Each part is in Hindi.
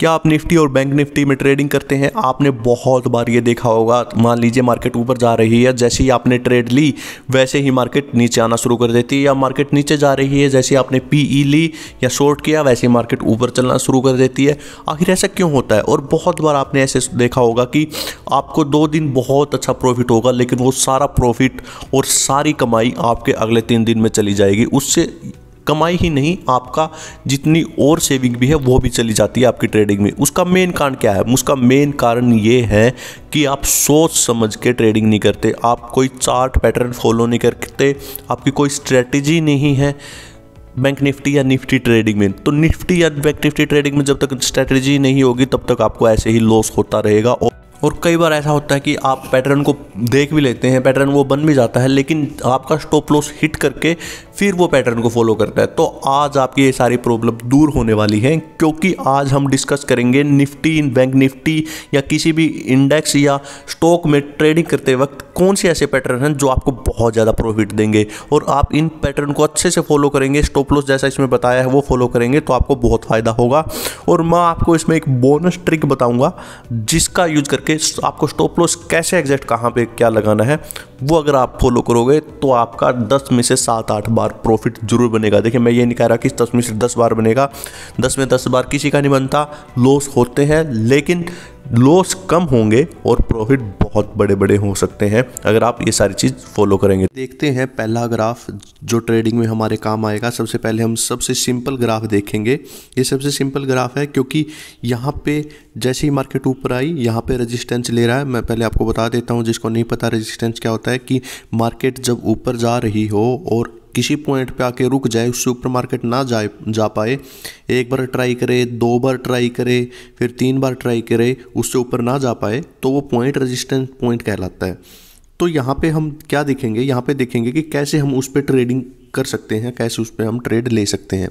क्या आप निफ्टी और बैंक निफ्टी में ट्रेडिंग करते हैं आपने बहुत बार ये देखा होगा मान लीजिए मार्केट ऊपर जा रही है जैसे ही आपने ट्रेड ली वैसे ही मार्केट नीचे आना शुरू कर देती है या मार्केट नीचे जा रही है जैसे आपने पीई e ली या शॉर्ट किया वैसे ही मार्केट ऊपर चलना शुरू कर देती है आखिर ऐसा क्यों होता है और बहुत बार आपने ऐसे देखा होगा कि आपको दो दिन बहुत अच्छा प्रॉफिट होगा लेकिन वो सारा प्रॉफिट और सारी कमाई आपके अगले तीन दिन में चली जाएगी उससे कमाई ही नहीं आपका जितनी और सेविंग भी है वो भी चली जाती है आपकी ट्रेडिंग में उसका मेन कारण क्या है उसका मेन कारण ये है कि आप सोच समझ के ट्रेडिंग नहीं करते आप कोई चार्ट पैटर्न फॉलो नहीं करते आपकी कोई स्ट्रेटजी नहीं है बैंक निफ्टी या निफ्टी ट्रेडिंग में तो निफ्टी या बैंक निफ्टी ट्रेडिंग में जब तक स्ट्रैटेजी नहीं होगी तब तक आपको ऐसे ही लॉस होता रहेगा और और कई बार ऐसा होता है कि आप पैटर्न को देख भी लेते हैं पैटर्न वो बन भी जाता है लेकिन आपका स्टॉप लॉस हिट करके फिर वो पैटर्न को फॉलो करता है तो आज आपकी ये सारी प्रॉब्लम दूर होने वाली है क्योंकि आज हम डिस्कस करेंगे निफ्टी बैंक निफ्टी या किसी भी इंडेक्स या स्टॉक में ट्रेडिंग करते वक्त कौन से ऐसे पैटर्न हैं जो आपको बहुत ज़्यादा प्रॉफिट देंगे और आप इन पैटर्न को अच्छे से फॉलो करेंगे स्टॉप लॉस जैसा इसमें बताया है वो फॉलो करेंगे तो आपको बहुत फ़ायदा होगा और मैं आपको इसमें एक बोनस ट्रिक बताऊँगा जिसका यूज करके आपको स्टॉप लॉस कैसे एग्जैक्ट कहाँ पे क्या लगाना है वो अगर आप फॉलो करोगे तो आपका 10 में से सात आठ बार प्रॉफिट जरूर बनेगा देखिए मैं ये नहीं कह रहा कि दस में से दस बार बनेगा दस में दस बार किसी का नहीं बनता लॉस होते हैं लेकिन लॉस कम होंगे और प्रॉफिट बहुत बड़े बड़े हो सकते हैं अगर आप ये सारी चीज़ फॉलो करेंगे देखते हैं पहला ग्राफ जो ट्रेडिंग में हमारे काम आएगा सबसे पहले हम सबसे सिंपल ग्राफ देखेंगे ये सबसे सिंपल ग्राफ है क्योंकि यहाँ पे जैसे ही मार्केट ऊपर आई यहाँ पे रेजिस्टेंस ले रहा है मैं पहले आपको बता देता हूँ जिसको नहीं पता रजिस्टेंस क्या होता है कि मार्केट जब ऊपर जा रही हो और किसी पॉइंट पे आके रुक जाए उस सुपरमार्केट ना जाए जा पाए एक बार ट्राई करे दो बार ट्राई करे फिर तीन बार ट्राई करे उससे ऊपर ना जा पाए तो वो पॉइंट रेजिस्टेंस पॉइंट कहलाता है तो यहाँ पे हम क्या देखेंगे यहाँ पे देखेंगे कि कैसे हम उस पर ट्रेडिंग कर सकते हैं कैसे उस पर हम ट्रेड ले सकते हैं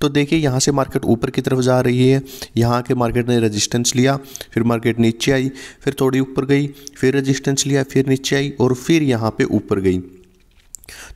तो देखिए यहाँ से मार्केट ऊपर की तरफ जा रही है यहाँ के मार्केट ने रेजिस्टेंस लिया फिर मार्केट नीचे आई फिर थोड़ी ऊपर गई फिर रेजिस्टेंस लिया फिर नीचे आई और फिर यहाँ पे ऊपर गई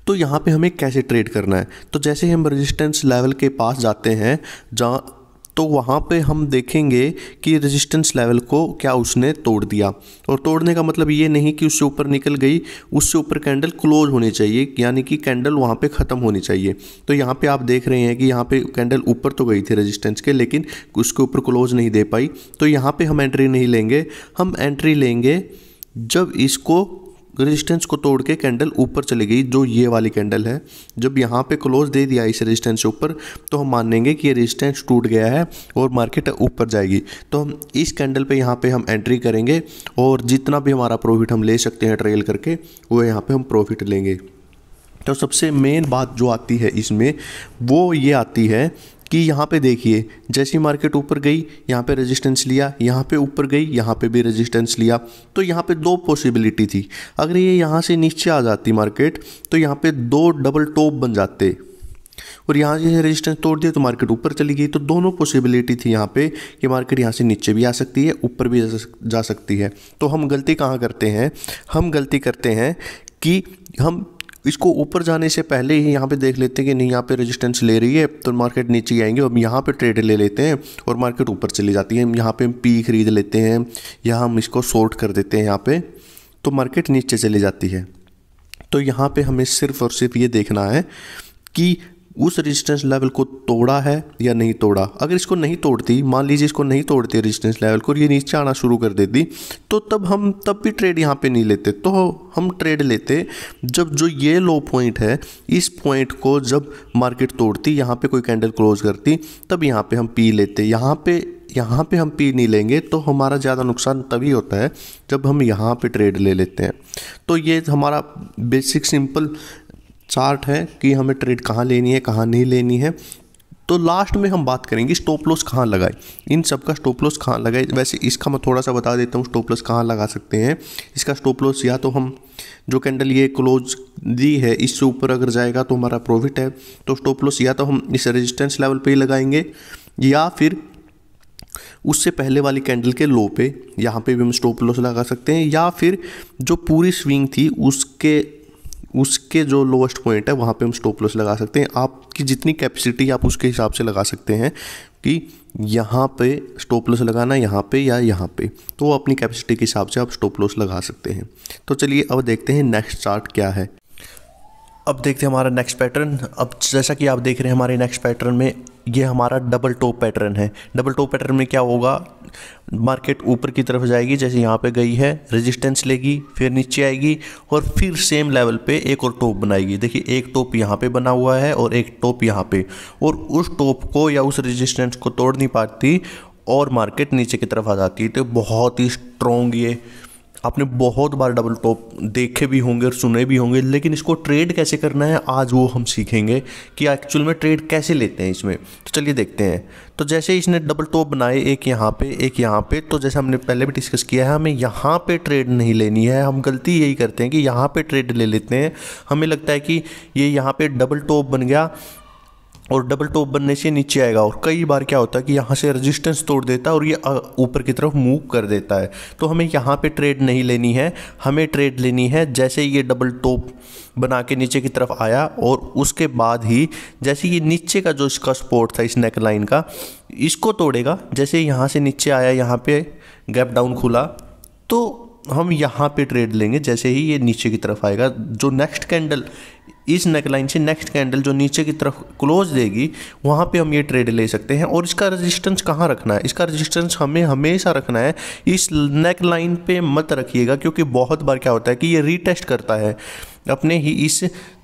तो यहाँ पे हमें कैसे ट्रेड करना है तो जैसे हम रेजिस्टेंस लेवल के पास जाते हैं जहाँ तो वहाँ पे हम देखेंगे कि रेजिस्टेंस लेवल को क्या उसने तोड़ दिया और तोड़ने का मतलब ये नहीं कि उससे ऊपर निकल गई उससे ऊपर कैंडल क्लोज होनी चाहिए यानी कि कैंडल वहाँ पे ख़त्म होनी चाहिए तो यहाँ पे आप देख रहे हैं कि यहाँ पे कैंडल ऊपर तो गई थी रेजिस्टेंस के लेकिन उसके ऊपर क्लोज नहीं दे पाई तो यहाँ पर हम एंट्री नहीं लेंगे हम एंट्री लेंगे जब इसको रेजिस्टेंस को तोड़ के कैंडल ऊपर चली गई जो ये वाली कैंडल है जब यहाँ पे क्लोज दे दिया इस रेजिस्टेंस के ऊपर तो हम मानेंगे कि ये रेजिस्टेंस टूट गया है और मार्केट ऊपर जाएगी तो हम इस कैंडल पे यहाँ पे हम एंट्री करेंगे और जितना भी हमारा प्रॉफिट हम ले सकते हैं ट्रेल करके वो यहाँ पर हम प्रॉफिट लेंगे तो सबसे मेन बात जो आती है इसमें वो ये आती है कि यहाँ पे देखिए जैसी मार्केट ऊपर गई यहाँ पे रेजिस्टेंस लिया यहाँ पे ऊपर गई यहाँ पे भी रेजिस्टेंस लिया तो यहाँ पे दो पॉसिबिलिटी थी अगर ये यहाँ से नीचे आ जाती मार्केट तो यहाँ पे दो डबल टॉप बन जाते और यहाँ से रेजिस्टेंस तोड़ दिया तो मार्केट ऊपर चली गई तो दोनों पॉसिबिलिटी थी यहाँ पे कि मार्केट यहाँ से नीचे भी आ सकती है ऊपर भी जा सकती है तो हम गलती कहाँ करते हैं हम गलती करते हैं कि हम इसको ऊपर जाने से पहले ही यहाँ पे देख लेते हैं कि नहीं यहाँ पे रेजिस्टेंस ले रही है तो मार्केट नीचे आएंगे और यहाँ पे ट्रेड ले लेते हैं और मार्केट ऊपर चली जाती है यहाँ पे हम पी खरीद लेते हैं या हम इसको शॉर्ट कर देते हैं यहाँ पे तो मार्केट नीचे चली जाती है तो यहाँ पे हमें सिर्फ और सिर्फ ये देखना है कि उस रेजिस्टेंस लेवल को तोड़ा है या नहीं तोड़ा अगर इसको नहीं तोड़ती मान लीजिए इसको नहीं तोड़ती रेजिस्टेंस लेवल को ये नीचे आना शुरू कर देती तो तब हम तब भी ट्रेड यहाँ पे नहीं लेते तो हम ट्रेड लेते जब जो ये लो पॉइंट है इस पॉइंट को जब मार्केट तोड़ती यहाँ पे कोई कैंडल क्लोज करती तब यहाँ पे हम पी लेते यहाँ पे यहाँ पे हम पी नहीं लेंगे तो हमारा ज़्यादा नुकसान तभी होता है जब हम यहाँ पे ट्रेड ले लेते हैं तो ये हमारा बेसिक सिंपल चार्ट है कि हमें ट्रेड कहाँ लेनी है कहाँ नहीं लेनी है तो लास्ट में हम बात करेंगे स्टॉप लॉस कहाँ लगाए इन सब का स्टॉप लॉस कहाँ लगाए वैसे इसका मैं थोड़ा सा बता देता हूँ स्टॉप लॉस कहाँ लगा सकते हैं इसका स्टॉप लॉस या तो हम जो कैंडल ये क्लोज दी है इससे ऊपर अगर जाएगा तो हमारा प्रॉफिट है तो स्टॉप लॉस या तो हम इस रेजिस्टेंस लेवल पर ही लगाएंगे या फिर उससे पहले वाली कैंडल के लो पे यहाँ पे भी हम स्टॉप लॉस लगा सकते हैं या फिर जो पूरी स्विंग थी उसके उसके जो लोएस्ट पॉइंट है वहाँ पे हम स्टॉप लॉस लगा सकते हैं आपकी जितनी कैपेसिटी आप उसके हिसाब से लगा सकते हैं कि यहाँ पे स्टॉप लॉस लगाना यहाँ पे या यहाँ पे तो अपनी कैपेसिटी के हिसाब से आप स्टॉप लॉस लगा सकते हैं तो चलिए अब देखते हैं नेक्स्ट चार्ट क्या है अब देखते हैं हमारा नेक्स्ट पैटर्न अब जैसा कि आप देख रहे हैं हमारे नेक्स्ट पैटर्न में ये हमारा डबल टॉप पैटर्न है डबल टॉप पैटर्न में क्या होगा मार्केट ऊपर की तरफ जाएगी जैसे यहाँ पे गई है रेजिस्टेंस लेगी फिर नीचे आएगी और फिर सेम लेवल पे एक और टॉप बनाएगी देखिए एक टॉप यहाँ पे बना हुआ है और एक टॉप यहाँ पे और उस टॉप को या उस रेजिस्टेंस को तोड़ नहीं पाती और मार्केट नीचे की तरफ आ जाती है तो बहुत ही स्ट्रॉन्ग ये आपने बहुत बार डबल टॉप देखे भी होंगे और सुने भी होंगे लेकिन इसको ट्रेड कैसे करना है आज वो हम सीखेंगे कि एक्चुअल में ट्रेड कैसे लेते हैं इसमें तो चलिए देखते हैं तो जैसे इसने डबल टॉप बनाए एक यहाँ पे एक यहाँ पे तो जैसे हमने पहले भी डिस्कस किया है हमें यहाँ पे ट्रेड नहीं लेनी है हम गलती यही करते हैं कि यहाँ पे ट्रेड ले लेते हैं हमें लगता है कि ये यहाँ पे डबल टॉप बन गया और डबल टॉप बनने से नीचे आएगा और कई बार क्या होता है कि यहाँ से रेजिस्टेंस तोड़ देता है और ये ऊपर की तरफ मूव कर देता है तो हमें यहाँ पे ट्रेड नहीं लेनी है हमें ट्रेड लेनी है जैसे ये डबल टॉप बना के नीचे की तरफ आया और उसके बाद ही जैसे ये नीचे का जो इसका स्पोर्ट था इस नेक लाइन का इसको तोड़ेगा जैसे यहाँ से नीचे आया यहाँ पर गैप डाउन खुला तो हम यहाँ पे ट्रेड लेंगे जैसे ही ये नीचे की तरफ आएगा जो नेक्स्ट कैंडल इस नेक लाइन से नेक्स्ट कैंडल जो नीचे की तरफ क्लोज देगी वहाँ पे हम ये ट्रेड ले सकते हैं और इसका रेजिस्टेंस कहाँ रखना है इसका रेजिस्टेंस हमें हमेशा रखना है इस नेक लाइन पे मत रखिएगा क्योंकि बहुत बार क्या होता है कि ये रीटेस्ट करता है अपने ही इस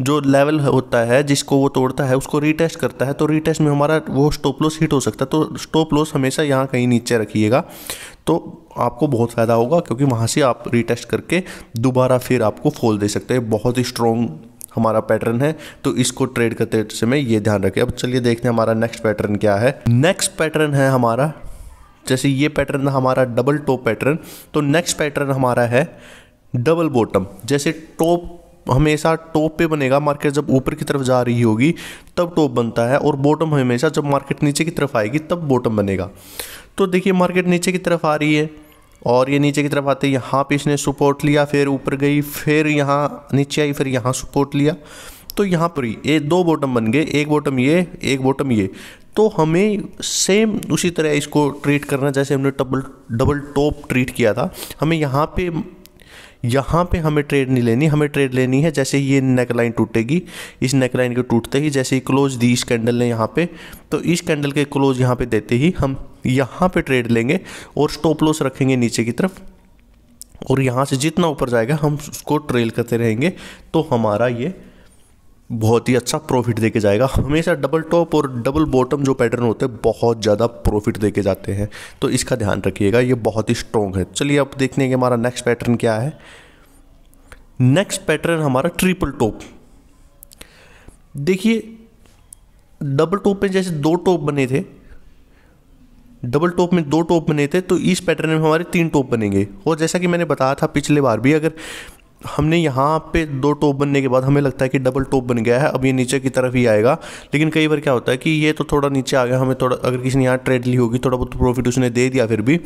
जो लेवल होता है जिसको वो तोड़ता है उसको रीटेस्ट करता है तो रीटेस्ट में हमारा वो स्टॉप लॉस हिट हो सकता है तो स्टॉप लॉस हमेशा यहाँ कहीं नीचे रखिएगा तो आपको बहुत फ़ायदा होगा क्योंकि वहाँ से आप रीटेस्ट करके दोबारा फिर आपको फॉल दे सकते हैं बहुत ही स्ट्रॉन्ग हमारा पैटर्न है तो इसको ट्रेड करते समय ये ध्यान रखें अब चलिए देखते हैं हमारा नेक्स्ट पैटर्न क्या है नेक्स्ट पैटर्न है हमारा जैसे ये पैटर्न हमारा डबल टॉप पैटर्न तो नेक्स्ट पैटर्न हमारा है डबल बॉटम जैसे टॉप हमेशा टॉप पे बनेगा मार्केट जब ऊपर की तरफ जा रही होगी तब टॉप बनता है और बॉटम हमेशा जब मार्केट नीचे की तरफ आएगी तब बॉटम बनेगा तो देखिए मार्केट नीचे की तरफ आ रही है और ये नीचे की तरफ आते यहाँ पे इसने सपोर्ट लिया फिर ऊपर गई फिर यहाँ नीचे आई फिर यहाँ सपोर्ट लिया तो यहाँ पर ये दो बॉटम बन गए एक बॉटम ये एक बॉटम ये तो हमें सेम उसी तरह इसको ट्रीट करना जैसे हमने डबल डबल टॉप ट्रीट किया था हमें यहाँ पे यहाँ पे हमें ट्रेड नहीं लेनी हमें ट्रेड लेनी है जैसे ये नेक लाइन टूटेगी इस नेक लाइन के टूटते ही जैसे ही क्लोज दी इस कैंडल ने यहाँ पे तो इस कैंडल के क्लोज यहाँ पे देते ही हम यहाँ पे ट्रेड लेंगे और स्टॉप लॉस रखेंगे नीचे की तरफ और यहाँ से जितना ऊपर जाएगा हम उसको ट्रेल करते रहेंगे तो हमारा ये बहुत ही अच्छा प्रॉफिट देके जाएगा हमेशा डबल टॉप और डबल बॉटम जो पैटर्न होते हैं बहुत ज़्यादा प्रॉफिट देके जाते हैं तो इसका ध्यान रखिएगा ये बहुत ही स्ट्रॉन्ग है चलिए अब देखने के हमारा नेक्स्ट पैटर्न क्या है नेक्स्ट पैटर्न हमारा ट्रिपल टॉप देखिए डबल टॉप में जैसे दो टॉप बने थे डबल टॉप में दो टॉप बने थे तो इस पैटर्न में हमारे तीन टॉप बनेंगे और जैसा कि मैंने बताया था पिछले बार भी अगर हमने यहाँ पे दो टोप बनने के बाद हमें लगता है कि डबल टोप बन गया है अब ये नीचे की तरफ ही आएगा लेकिन कई बार क्या होता है कि ये तो थोड़ा नीचे आ गया हमें थोड़ा अगर किसी ने यहाँ ट्रेड ली होगी थोड़ा बहुत प्रॉफिट उसने दे दिया फिर भी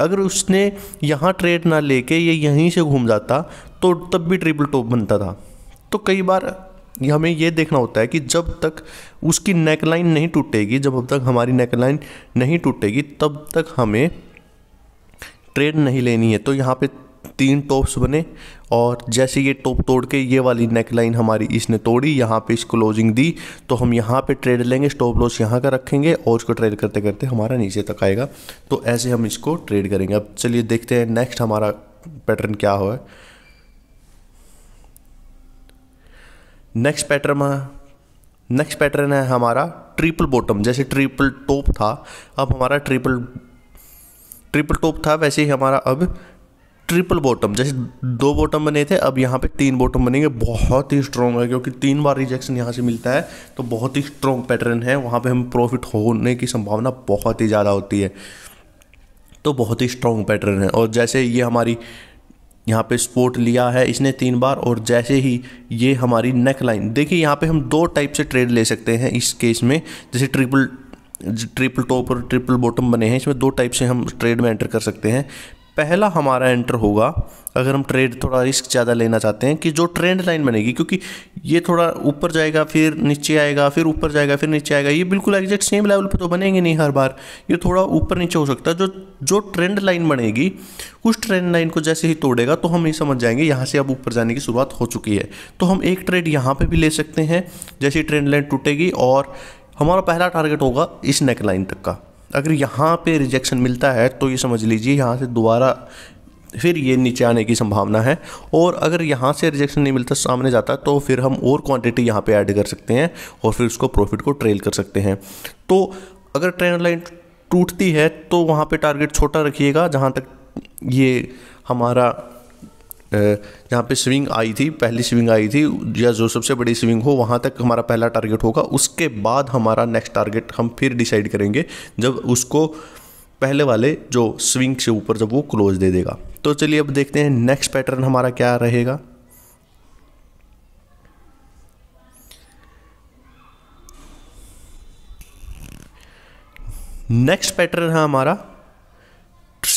अगर उसने यहाँ ट्रेड ना लेके ये यहीं से घूम जाता तो तब भी ट्रिपल टॉप बनता था तो कई बार हमें ये देखना होता है कि जब तक उसकी नेकलाइन नहीं टूटेगी जब तक हमारी नेकलाइन नहीं टूटेगी तब तक हमें ट्रेड नहीं लेनी है तो यहाँ पे तीन टॉप्स बने और जैसे ये टॉप तोड़ के ये वाली नेक लाइन हमारी इसने तोड़ी यहाँ पे इस क्लोजिंग दी तो हम यहाँ पे ट्रेड लेंगे स्टॉप लॉस यहाँ का रखेंगे और उसको ट्रेड करते करते हमारा नीचे तक आएगा तो ऐसे हम इसको ट्रेड करेंगे अब चलिए देखते हैं नेक्स्ट हमारा पैटर्न क्या हो नेक्स्ट पैटर्न नेक्स्ट पैटर्न है हमारा ट्रिपल बॉटम जैसे ट्रिपल टॉप था अब हमारा ट्रिपल ट्रिपल टॉप था वैसे ही हमारा अब ट्रिपल बॉटम जैसे दो बॉटम बने थे अब यहाँ पे तीन बॉटम बनेंगे बहुत ही स्ट्रॉन्ग है क्योंकि तीन बार रिजेक्शन यहाँ से मिलता है तो बहुत ही स्ट्रॉन्ग पैटर्न है वहाँ पे हम प्रॉफिट होने की संभावना बहुत ही ज़्यादा होती है तो बहुत ही स्ट्रॉन्ग पैटर्न है और जैसे ये हमारी यहाँ पे स्पोर्ट लिया है इसने तीन बार और जैसे ही ये हमारी नेक लाइन देखिए यहाँ पे हम दो टाइप से ट्रेड ले सकते हैं इस केस में जैसे ट्रिपल ट्रिपल टॉप और ट्रिपल बॉटम बने हैं इसमें दो टाइप से हम ट्रेड में एंटर कर सकते हैं पहला हमारा एंटर होगा अगर हम ट्रेड थोड़ा रिस्क ज़्यादा लेना चाहते हैं कि जो ट्रेंड लाइन बनेगी क्योंकि ये थोड़ा ऊपर जाएगा फिर नीचे आएगा फिर ऊपर जाएगा फिर नीचे आएगा ये बिल्कुल एग्जैक्ट सेम लेवल पे तो बनेंगे नहीं हर बार ये थोड़ा ऊपर नीचे हो सकता है जो जो ट्रेंड लाइन बनेगी उस ट्रेंड लाइन को जैसे ही तोड़ेगा तो हम ये समझ जाएंगे यहाँ से अब ऊपर जाने की शुरुआत हो चुकी है तो हम एक ट्रेड यहाँ पर भी ले सकते हैं जैसे ट्रेंड लाइन टूटेगी और हमारा पहला टारगेट होगा इस नेक लाइन तक का अगर यहाँ पे रिजेक्शन मिलता है तो ये समझ लीजिए यहाँ से दोबारा फिर ये नीचे आने की संभावना है और अगर यहाँ से रिजेक्शन नहीं मिलता सामने जाता तो फिर हम और क्वांटिटी यहाँ पे ऐड कर सकते हैं और फिर उसको प्रॉफिट को ट्रेल कर सकते हैं तो अगर ट्रेंड लाइन टूटती है तो वहाँ पे टारगेट छोटा रखिएगा जहाँ तक ये हमारा जहाँ पे स्विंग आई थी पहली स्विंग आई थी या जो सबसे बड़ी स्विंग हो वहाँ तक हमारा पहला टारगेट होगा उसके बाद हमारा नेक्स्ट टारगेट हम फिर डिसाइड करेंगे जब उसको पहले वाले जो स्विंग से ऊपर जब वो क्लोज दे देगा तो चलिए अब देखते हैं नेक्स्ट पैटर्न हमारा क्या रहेगा नेक्स्ट पैटर्न है हमारा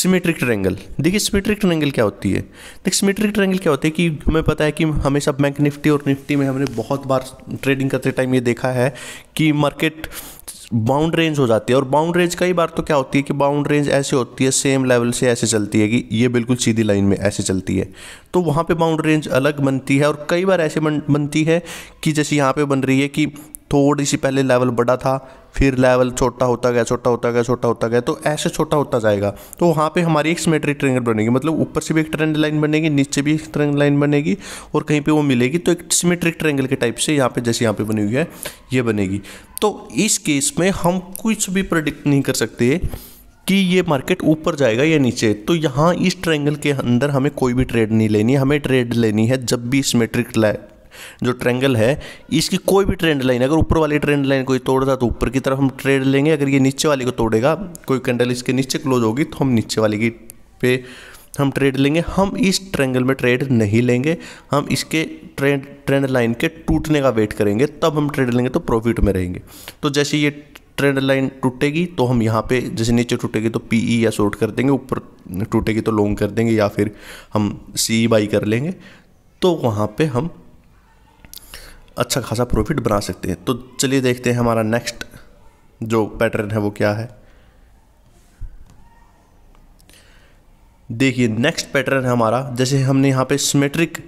सिमेट्रिक ट्रेंगल देखिए सिमेट्रिक ट्रेंगल क्या होती है देखिए सिमेट्रिक ट्रेंगल क्या होती है कि हमें पता है कि हमेशा बैंक निफ्टी और निफ्टी में हमने बहुत बार ट्रेडिंग करते टाइम ये देखा है कि मार्केट बाउंड रेंज हो जाती है और बाउंड रेंज कई बार तो क्या होती है कि बाउंड रेंज ऐसे होती है सेम लेवल से ऐसे चलती है कि ये बिल्कुल सीधी लाइन में ऐसे चलती है तो वहाँ पे बाउंड रेंज अलग बनती है और कई बार ऐसे बन बनती है कि जैसे यहाँ पे बन रही है कि थोड़ी सी पहले लेवल बड़ा था फिर लेवल छोटा होता गया छोटा होता गया छोटा होता गया तो ऐसे छोटा होता जाएगा तो वहाँ पे हमारी एक सिमेट्रिक ट्रेंगल बनेगी मतलब ऊपर से भी एक ट्रेंड लाइन बनेगी नीचे भी एक ट्रेंड लाइन बनेगी और कहीं पे वो मिलेगी तो एक सिमेट्रिक ट्रेंगल के टाइप से यहाँ पे जैसे यहाँ पे बनी हुई है ये बनेगी तो इस केस में हम कुछ भी प्रडिक्ट नहीं कर सकते कि ये मार्केट ऊपर जाएगा या नीचे तो यहाँ इस ट्रेंगल के अंदर हमें कोई भी ट्रेड नहीं लेनी हमें ट्रेड लेनी है जब भी सिमेट्रिक जो ट्रेंगल है इसकी कोई भी ट्रेंड लाइन अगर ऊपर वाली ट्रेंड लाइन कोई तोड़ रहा तो ऊपर की तरफ हम ट्रेड लेंगे अगर ये नीचे वाली को तोड़ेगा कोई कैंडल इसके नीचे क्लोज होगी तो हम नीचे वाली की पे हम ट्रेड लेंगे हम इस ट्रेंगल में ट्रेड नहीं लेंगे हम इसके ट्रेंड ट्रेंड लाइन के टूटने का वेट करेंगे तब हम ट्रेड लेंगे तो प्रॉफिट में रहेंगे तो जैसे ये ट्रेंड लाइन टूटेगी तो हम यहाँ पे जैसे नीचे टूटेगी तो पी ई e या शॉर्ट कर देंगे ऊपर टूटेगी तो लॉन्ग कर देंगे या फिर हम सी बाई e कर लेंगे तो वहाँ पे हम अच्छा खासा प्रॉफिट बना सकते हैं तो चलिए देखते हैं हमारा नेक्स्ट जो पैटर्न है वो क्या है देखिए नेक्स्ट पैटर्न है हमारा जैसे हमने यहाँ पे सिमेट्रिक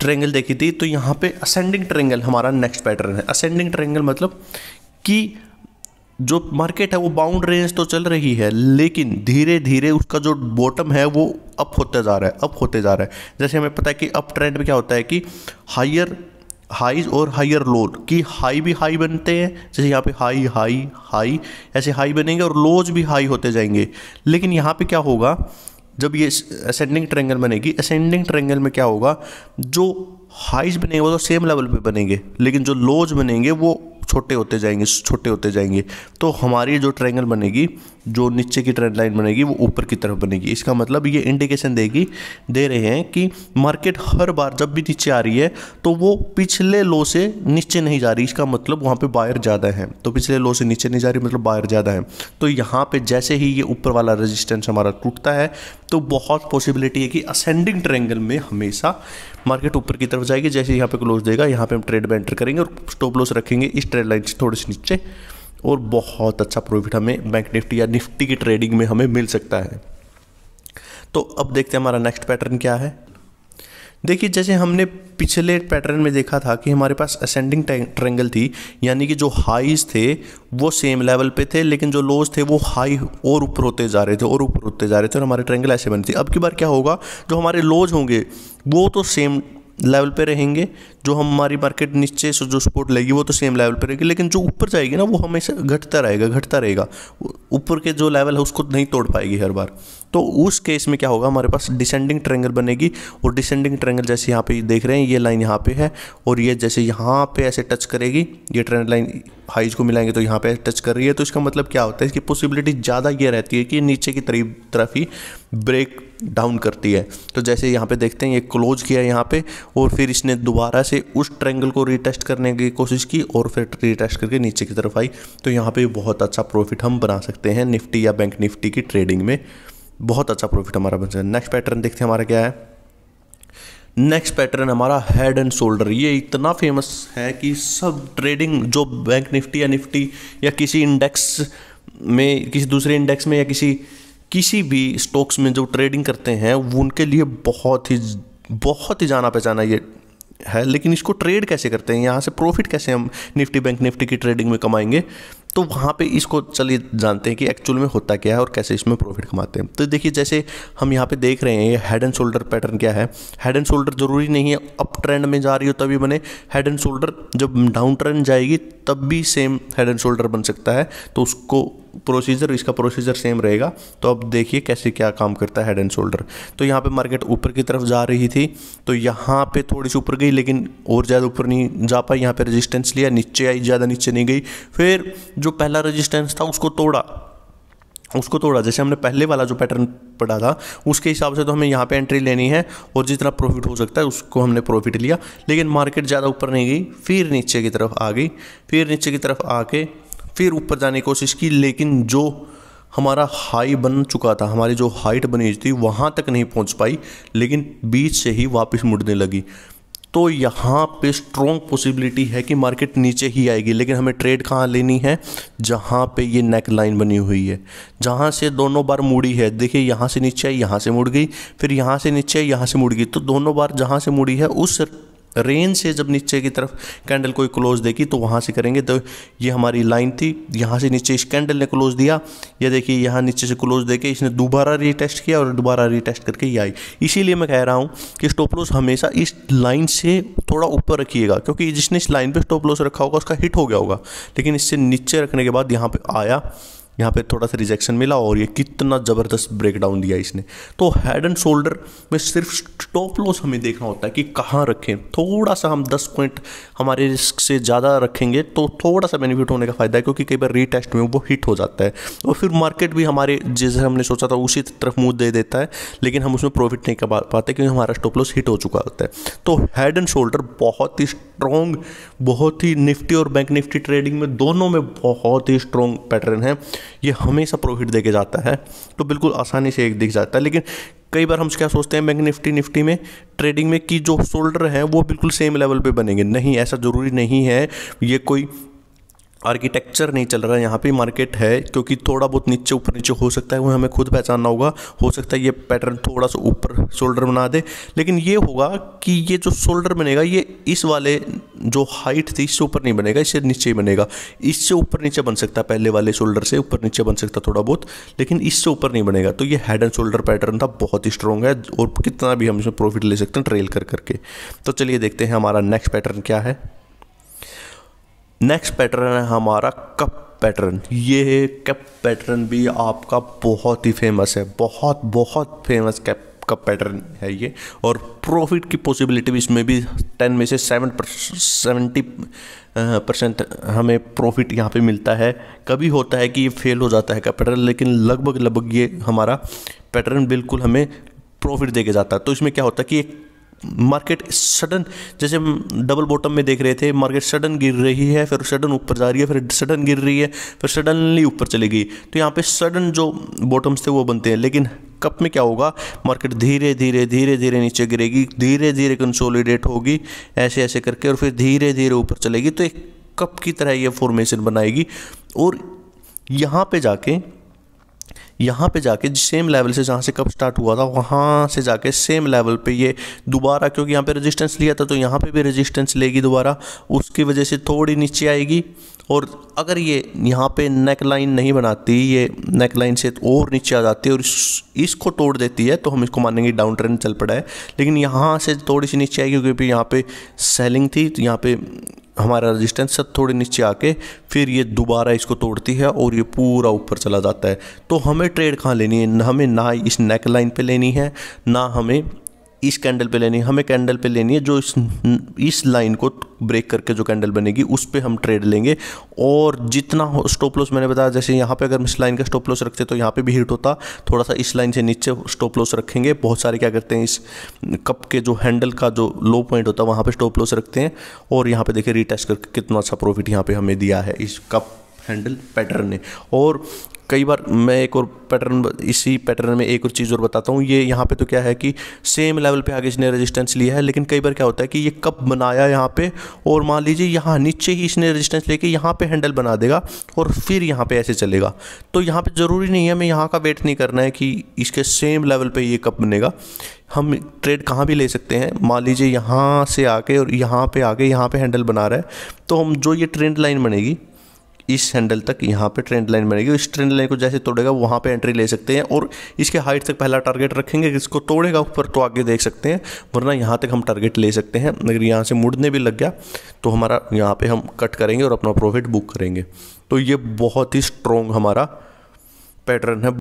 ट्रेंगल देखी थी तो यहाँ पे असेंडिंग ट्रेंगल हमारा नेक्स्ट पैटर्न है असेंडिंग ट्रेंगल मतलब कि जो मार्केट है वो बाउंड रेंज तो चल रही है लेकिन धीरे धीरे उसका जो बॉटम है वो अप होता जा रहा है अप होते जा रहा है जैसे हमें पता है कि अप ट्रेंड में क्या होता है कि हायर हाईज और हाइयर लोल कि हाई भी हाई बनते हैं जैसे यहाँ पे हाई हाई हाई ऐसे हाई बनेंगे और लोज भी हाई होते जाएंगे लेकिन यहाँ पे क्या होगा जब ये असेंडिंग ट्रेंगल बनेगी असेंडिंग ट्रेंगल में क्या होगा जो हाइज बनेंगे वो तो सेम लेवल पे बनेंगे लेकिन जो लोज बनेंगे वो छोटे होते जाएंगे छोटे होते जाएंगे तो हमारी जो ट्रेंगल बनेगी जो नीचे की ट्रेंड लाइन बनेगी वो ऊपर की तरफ बनेगी इसका मतलब ये इंडिकेशन देगी दे रहे हैं कि मार्केट हर बार जब भी नीचे आ रही है तो वो पिछले लो से नीचे नहीं जा रही इसका मतलब वहाँ पे बायर ज़्यादा है तो पिछले लो से नीचे नहीं जा रही मतलब बायर ज़्यादा है तो यहाँ पे जैसे ही ये ऊपर वाला रजिस्टेंस हमारा टूटता है तो बहुत पॉसिबिलिटी है कि असेंडिंग ट्रेंगल में हमेशा मार्केट ऊपर की तरफ जाएगी जैसे यहाँ पे क्लोज देगा यहाँ पे हम ट्रेड में एंटर करेंगे और स्टॉप लॉस रखेंगे इस ट्रेड लाइन से थोड़े से नीचे और बहुत अच्छा प्रॉफिट हमें बैंक निफ्टी या निफ्टी की ट्रेडिंग में हमें मिल सकता है तो अब देखते हैं हमारा नेक्स्ट पैटर्न क्या है देखिए जैसे हमने पिछले पैटर्न में देखा था कि हमारे पास असेंडिंग ट्रेंगल थी यानी कि जो हाईज थे वो सेम लेवल पे थे लेकिन जो लोज थे वो हाई और ऊपर होते जा रहे थे और ऊपर होते जा रहे थे और हमारे ट्रेंगल ऐसे बने थे अब की बार क्या होगा जो हमारे लोज होंगे वो तो सेम लेवल पे रहेंगे जो हमारी मार्केट नीचे से जो सपोर्ट लेगी वो तो सेम लेवल पर रहेगी लेकिन जो ऊपर जाएगी ना वो हमेशा घटता रहेगा घटता रहेगा ऊपर के जो लेवल है उसको नहीं तोड़ पाएगी हर बार तो उस केस में क्या होगा हमारे पास डिसेंडिंग ट्रेंगल बनेगी और डिसेंडिंग ट्रेंगल जैसे यहाँ पे देख रहे हैं ये लाइन यहाँ पे है और ये जैसे यहाँ पे ऐसे टच करेगी ये ट्रेंड लाइन हाइज को मिलाएंगे तो यहाँ पे टच कर रही है तो इसका मतलब क्या होता है इसकी पॉसिबिलिटी ज़्यादा ये रहती है कि नीचे की तरफ तरफ ही ब्रेक डाउन करती है तो जैसे यहाँ पे देखते हैं ये क्लोज किया है यहाँ पे और फिर इसने दोबारा से से उस ट्रेंगल को रीटेस्ट करने की कोशिश की और फिर रीटेस्ट करके नीचे की तरफ आई तो यहाँ पर बहुत अच्छा प्रॉफिट हम बना सकते हैं निफ्टी या बैंक निफ्टी की ट्रेडिंग में बहुत अच्छा प्रॉफिट हमारा बन सकता है नेक्स्ट पैटर्न देखते हैं हमारा क्या है नेक्स्ट पैटर्न हमारा हेड एंड शोल्डर ये इतना फेमस है कि सब ट्रेडिंग जो बैंक निफ्टी या निफ्टी या किसी इंडेक्स में किसी दूसरे इंडेक्स में या किसी किसी भी स्टॉक्स में जो ट्रेडिंग करते हैं वो उनके लिए बहुत ही बहुत ही जाना पहचाना ये है लेकिन इसको ट्रेड कैसे करते हैं यहाँ से प्रॉफिट कैसे हम निफ्टी बैंक निफ्टी की ट्रेडिंग में कमाएंगे तो वहाँ पे इसको चलिए जानते हैं कि एक्चुअल में होता क्या है और कैसे इसमें प्रॉफिट कमाते हैं तो देखिए जैसे हम यहाँ पे देख रहे हैं ये हेड एंड शोल्डर पैटर्न क्या है हेड एंड शोल्डर ज़रूरी नहीं है अप ट्रेंड में जा रही हो तभी बने हेड एंड शोल्डर जब डाउन ट्रेंड जाएगी तब भी सेम हेड एंड शोल्डर बन सकता है तो उसको प्रोसीजर इसका प्रोसीजर सेम रहेगा तो अब देखिए कैसे क्या काम करता है हेड एंड शोल्डर तो यहाँ पे मार्केट ऊपर की तरफ जा रही थी तो यहाँ पे थोड़ी सी ऊपर गई लेकिन और ज़्यादा ऊपर नहीं जा पाई यहाँ पे रेजिस्टेंस लिया नीचे आई ज़्यादा नीचे नहीं गई फिर जो पहला रजिस्टेंस था उसको तोड़ा उसको तोड़ा जैसे हमने पहले वाला जो पैटर्न पढ़ा था उसके हिसाब से तो हमें यहाँ पे एंट्री लेनी है और जितना प्रॉफिट हो सकता है उसको हमने प्रॉफिट लिया लेकिन मार्केट ज़्यादा ऊपर नहीं गई फिर नीचे की तरफ आ गई फिर नीचे की तरफ आके फिर ऊपर जाने की कोशिश की लेकिन जो हमारा हाई बन चुका था हमारी जो हाइट बनी थी वहाँ तक नहीं पहुँच पाई लेकिन बीच से ही वापस मुड़ने लगी तो यहाँ पे स्ट्रॉन्ग पॉसिबिलिटी है कि मार्केट नीचे ही आएगी लेकिन हमें ट्रेड कहाँ लेनी है जहाँ पे ये नेक लाइन बनी हुई है जहाँ से दोनों बार मुड़ी है देखिए यहाँ से नीचे आई यहाँ से मुड़ गई फिर यहाँ से नीचे आई यहाँ से मुड़ गई तो दोनों बार जहाँ से मुड़ी है उस रेंज से जब नीचे की तरफ कैंडल कोई क्लोज देगी तो वहाँ से करेंगे तो ये हमारी लाइन थी यहाँ से नीचे इस कैंडल ने क्लोज दिया ये देखिए यहाँ नीचे से क्लोज देके इसने दोबारा रीटेस्ट किया और दोबारा रीटेस्ट करके ये आई इसीलिए मैं कह रहा हूँ कि स्टॉप लॉस हमेशा इस लाइन से थोड़ा ऊपर रखिएगा क्योंकि जिसने इस लाइन पर स्टॉप लॉस रखा होगा उसका हिट हो गया होगा लेकिन इससे नीचे रखने के बाद यहाँ पर आया यहाँ पे थोड़ा सा रिजेक्शन मिला और ये कितना ज़बरदस्त ब्रेकडाउन दिया इसने तो हेड एंड शोल्डर में सिर्फ स्टॉप लॉस हमें देखना होता है कि कहाँ रखें थोड़ा सा हम 10 पॉइंट हमारे रिस्क से ज़्यादा रखेंगे तो थोड़ा सा बेनिफिट होने का फ़ायदा है क्योंकि कई बार रीटेस्ट में वो हिट हो जाता है और फिर मार्केट भी हमारे जैसे हमने सोचा था उसी तरफ मुँह दे देता है लेकिन हम उसमें प्रॉफिट नहीं कर पाते क्योंकि हमारा स्टॉप लॉस हिट हो चुका होता है तो हेड एंड शोल्डर बहुत ही स्ट्रॉन्ग बहुत ही निफ्टी और बैंक निफ्टी ट्रेडिंग में दोनों में बहुत ही स्ट्रॉन्ग पैटर्न है ये हमेशा प्रॉफिट देके जाता है तो बिल्कुल आसानी से एक दिख जाता है लेकिन कई बार हम क्या सोचते हैं बैंक निफ्टी निफ्टी में ट्रेडिंग में कि जो शोल्डर हैं वो बिल्कुल सेम लेवल पे बनेंगे नहीं ऐसा ज़रूरी नहीं है ये कोई आर्किटेक्चर नहीं चल रहा है यहाँ पे मार्केट है क्योंकि थोड़ा बहुत नीचे ऊपर नीचे हो सकता है वो हमें खुद पहचानना होगा हो सकता है ये पैटर्न थोड़ा सा ऊपर शोल्डर बना दे लेकिन ये होगा कि ये जो शोल्डर बनेगा ये इस वाले जो हाइट थी इससे ऊपर नहीं बनेगा इससे नीचे ही बनेगा इससे ऊपर नीचे बन सकता है पहले वाले शोल्डर से ऊपर नीचे बन सकता थोड़ा बहुत लेकिन इससे ऊपर नहीं बनेगा तो ये हेड एंड शोल्डर पैटर्न था बहुत ही स्ट्रॉन्ग है और कितना भी हम इसमें प्रॉफिट ले सकते हैं ट्रेल कर करके तो चलिए देखते हैं हमारा नेक्स्ट पैटर्न क्या है नेक्स्ट पैटर्न है हमारा कप पैटर्न ये कप पैटर्न भी आपका बहुत ही फेमस है बहुत बहुत फेमस कैप कप पैटर्न है ये और प्रॉफिट की पॉसिबिलिटी भी इसमें भी टेन में से सेवन सेवेंटी परसेंट हमें प्रॉफिट यहाँ पे मिलता है कभी होता है कि ये फेल हो जाता है कप पैटर्न लेकिन लगभग लगभग ये हमारा पैटर्न बिल्कुल हमें प्रॉफिट दे के जाता है तो इसमें क्या होता है कि एक मार्केट सडन जैसे हम डबल बॉटम में देख रहे थे मार्केट सडन गिर रही है फिर सडन ऊपर जा रही है फिर सडन गिर रही है फिर सडनली ऊपर चली गई तो यहाँ पे सडन जो बॉटम्स थे वो बनते हैं लेकिन कप में क्या होगा मार्केट धीरे धीरे धीरे धीरे नीचे गिरेगी धीरे धीरे कंसोलिडेट होगी ऐसे ऐसे करके और फिर धीरे धीरे ऊपर चलेगी तो एक कप की तरह ये फॉर्मेशन बनाएगी और यहाँ पे जाके यहाँ पे जाके सेम लेवल से जहाँ से कब स्टार्ट हुआ था वहाँ से जाके सेम लेवल पे ये दोबारा क्योंकि यहाँ पे रेजिस्टेंस लिया था तो यहाँ पे भी रेजिस्टेंस लेगी दोबारा उसकी वजह से थोड़ी नीचे आएगी और अगर ये यहाँ पे नेक लाइन नहीं बनाती ये नेक लाइन से और नीचे आ जाती है और इस, इसको तोड़ देती है तो हम इसको मानेंगे डाउन ट्रेंड चल पड़ा है लेकिन यहाँ से थोड़ी सी नीचे आएगी क्योंकि यहाँ पे सेलिंग थी तो यहाँ पे हमारा रेजिस्टेंस से थोड़े नीचे आके फिर ये दोबारा इसको तोड़ती है और ये पूरा ऊपर चला जाता है तो हमें ट्रेड कहाँ लेनी है हमें ना इस नेक लाइन पे लेनी है ना हमें इस कैंडल पे लेनी है हमें कैंडल पे लेनी है जो इस इस लाइन को ब्रेक करके जो कैंडल बनेगी उस पर हम ट्रेड लेंगे और जितना स्टॉप लॉस मैंने बताया जैसे यहाँ पे अगर इस लाइन का स्टॉप लॉस रखते तो यहाँ पे भी हिट होता थोड़ा सा इस लाइन से नीचे स्टॉप लॉस रखेंगे बहुत सारे क्या करते हैं इस कप के जो हैंडल का जो लो पॉइंट होता है वहाँ पर स्टॉप लॉस रखते हैं और यहाँ पर देखिए रिटेस्ट करके कितना अच्छा प्रॉफिट यहाँ पर हमें दिया है इस कप हैंडल पैटर्न ने और कई बार मैं एक और पैटर्न इसी पैटर्न में एक और चीज़ और बताता हूँ ये यहाँ पे तो क्या है कि सेम लेवल पे आगे इसने रेजिस्टेंस लिया है लेकिन कई बार क्या होता है कि ये कब बनाया यहाँ पे और मान लीजिए यहाँ नीचे ही इसने रेजिस्टेंस लेके यहाँ पे हैंडल बना देगा और फिर यहाँ पे ऐसे चलेगा तो यहाँ पर ज़रूरी नहीं है हमें यहाँ का वेट नहीं करना है कि इसके सेम लेवल पर ये कब बनेगा हम ट्रेड कहाँ भी ले सकते हैं मान लीजिए यहाँ से आके और यहाँ पर आके यहाँ पर हैंडल बना रहा है तो हम जो ये ट्रेंड लाइन बनेगी इस हैंडल तक यहाँ पे ट्रेंड लाइन बनेगी इस ट्रेंड लाइन को जैसे तोड़ेगा वहाँ पे एंट्री ले सकते हैं और इसके हाइट तक पहला टारगेट रखेंगे इसको तोड़ेगा ऊपर तो आगे देख सकते हैं वरना यहाँ तक हम टारगेट ले सकते हैं अगर यहाँ से मुड़ने भी लग गया तो हमारा यहाँ पर हम कट करेंगे और अपना प्रॉफिट बुक करेंगे तो ये बहुत ही स्ट्रॉन्ग हमारा पैटर्न है